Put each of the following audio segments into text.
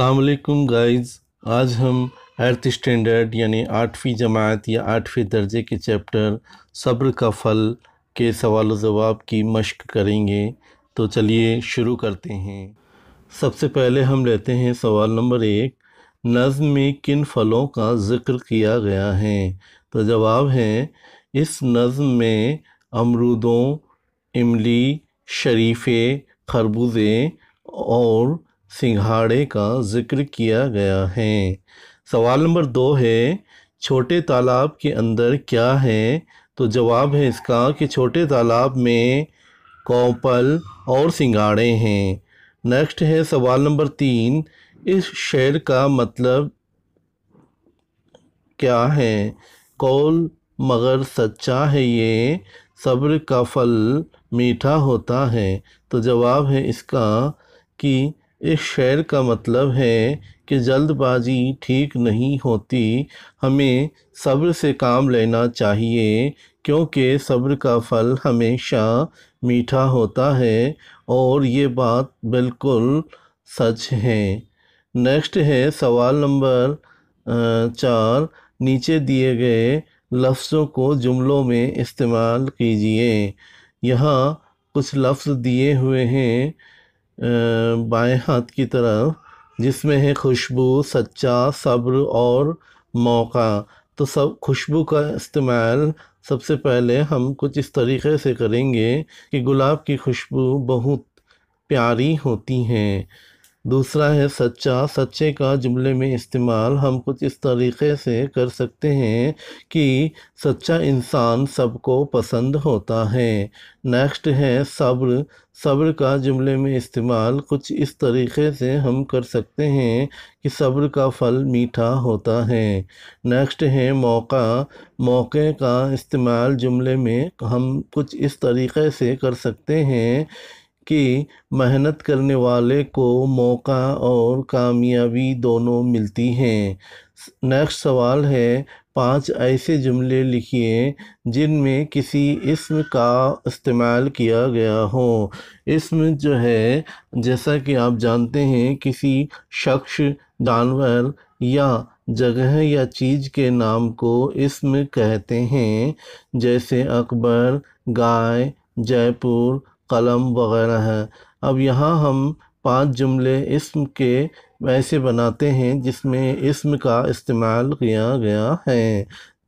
असलकुम गाइज़ आज हम अर्थ स्टैंडर्ड यानी आठवीं जमात या आठवें दर्जे के चैप्टर सब्र का फल के सवाल जवाब की मश्क करेंगे तो चलिए शुरू करते हैं सबसे पहले हम लेते हैं सवाल नंबर एक नज़म में किन फलों का ज़िक्र किया गया है तो जवाब है इस नज़म में अमरूदों इमली शरीफे खरबूजे और सिंघाड़े का जिक्र किया गया है सवाल नंबर दो है छोटे तालाब के अंदर क्या है तो जवाब है इसका कि छोटे तालाब में कौपल और सिंगाड़े हैं नेक्स्ट है सवाल नंबर तीन इस शेर का मतलब क्या है कौल मगर सच्चा है ये सब्र का फल मीठा होता है तो जवाब है इसका कि इस शेर का मतलब है कि जल्दबाजी ठीक नहीं होती हमें सब्र से काम लेना चाहिए क्योंकि सब्र का फल हमेशा मीठा होता है और ये बात बिल्कुल सच है नेक्स्ट है सवाल नंबर चार नीचे दिए गए लफ्ज़ों को जुमलों में इस्तेमाल कीजिए यहाँ कुछ लफ्ज़ दिए हुए हैं बाएं हाथ की तरफ जिसमें है खुशबू सच्चा सब्र और मौका तो सब खुशबू का इस्तेमाल सबसे पहले हम कुछ इस तरीके से करेंगे कि गुलाब की खुशबू बहुत प्यारी होती हैं दूसरा है सच्चा सच्चे का जुमले में इस्तेमाल हम कुछ इस तरीक़े से कर सकते हैं कि सच्चा इंसान सबको पसंद होता है नेक्स्ट है सब्र सब्र का जुमले में इस्तेमाल कुछ इस तरीक़े से हम कर सकते हैं कि सब्र का फल मीठा होता है नेक्स्ट है मौका मौके का इस्तेमाल जुमले में हम कुछ इस तरीक़े से कर सकते हैं कि मेहनत करने वाले को मौका और कामयाबी दोनों मिलती हैं नेक्स्ट सवाल है पांच ऐसे जुमले लिखिए जिनमें किसी इसम का इस्तेमाल किया गया हो इसम जो है जैसा कि आप जानते हैं किसी शख्स जानवर या जगह या चीज़ के नाम को इसम कहते हैं जैसे अकबर गाय जयपुर कलम वगैरह हैं अब यहाँ हम पांच जुमले इसम के ऐसे बनाते हैं जिसमें इसम का इस्तेमाल किया गया है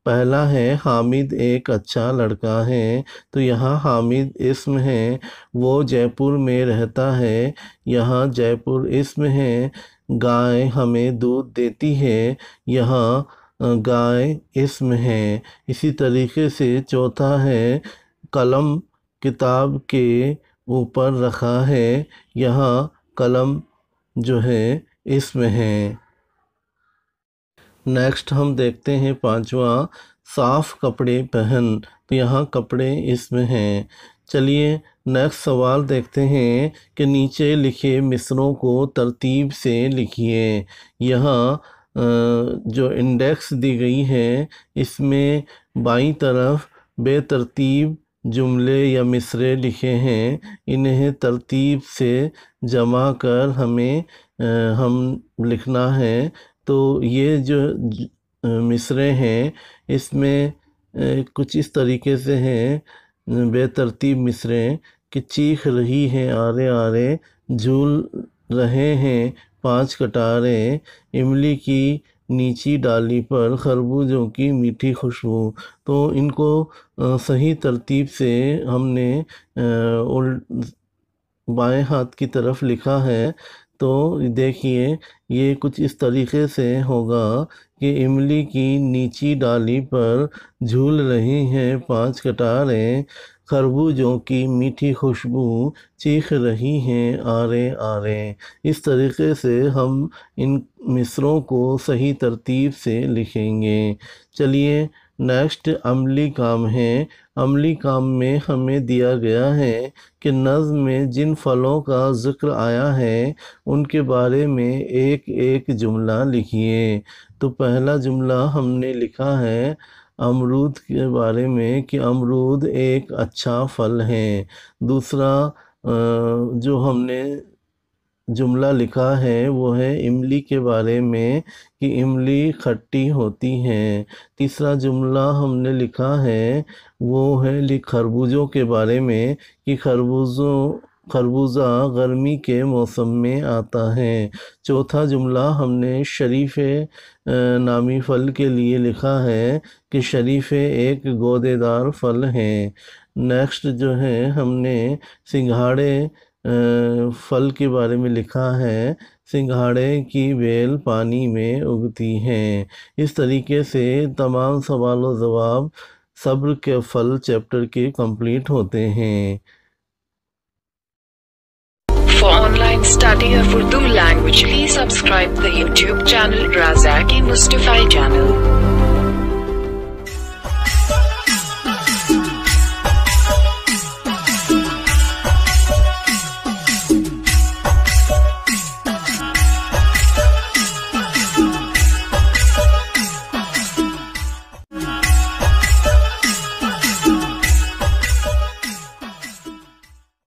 पहला है हामिद एक अच्छा लड़का है तो यहाँ हामिद इसम है वो जयपुर में रहता है यहाँ जयपुर इसम है गाय हमें दूध देती है यहाँ गाय इसम है इसी तरीके से चौथा है कलम किताब के ऊपर रखा है यह कलम जो है इसमें है नेक्स्ट हम देखते हैं पांचवा साफ कपड़े पहन तो यहाँ कपड़े इसमें हैं चलिए नेक्स्ट सवाल देखते हैं कि नीचे लिखे मिसरों को तरतीब से लिखिए यहाँ जो इंडेक्स दी गई है इसमें बाई तरफ बेतरतीब जुमले या मिसरे लिखे हैं इन्हें तरतीब से जमा कर हमें आ, हम लिखना है तो ये जो मिसरे हैं इसमें कुछ इस तरीके से हैं बेतरतीब मिसरे कि चीख रही हैं आरे आरे झूल रहे हैं पांच कटारे इमली की नीची डाली पर खरबूजों की मीठी खुशबू तो इनको सही तरतीब से हमने उल्ट बाएं हाथ की तरफ लिखा है तो देखिए ये कुछ इस तरीके से होगा कि इमली की नीची डाली पर झूल रही हैं पांच कटारें खरबूजों की मीठी खुशबू चीख रही हैं आरे आरे इस तरीके से हम इन मिसरों को सही तरतीब से लिखेंगे चलिए नेक्स्ट अमली काम है अमली काम में हमें दिया गया है कि नज़ में जिन फलों का ज़िक्र आया है उनके बारे में एक एक जुमला लिखिए तो पहला जुमला हमने लिखा है अमरूद के बारे में कि अमरूद एक अच्छा फल है दूसरा जो हमने जुमला लिखा है वो है इमली के बारे में कि इमली खट्टी होती है तीसरा जुमला हमने लिखा है वो है खरबूजों के बारे में कि खरबूजों खरबूजा गर्मी के मौसम में आता है चौथा जुमला हमने शरीफ नामी फल के लिए लिखा है कि शरीफ एक गोदेदार फल हैं नेक्स्ट जो है हमने सिंघाड़े फल के बारे में लिखा है सिंघाड़े की बेल पानी में उगती हैं इस तरीके से तमाम सवालों जवाब सब्र के फल चैप्टर के कंप्लीट होते हैं for online study of Urdu language please subscribe the YouTube channel Mustafai channel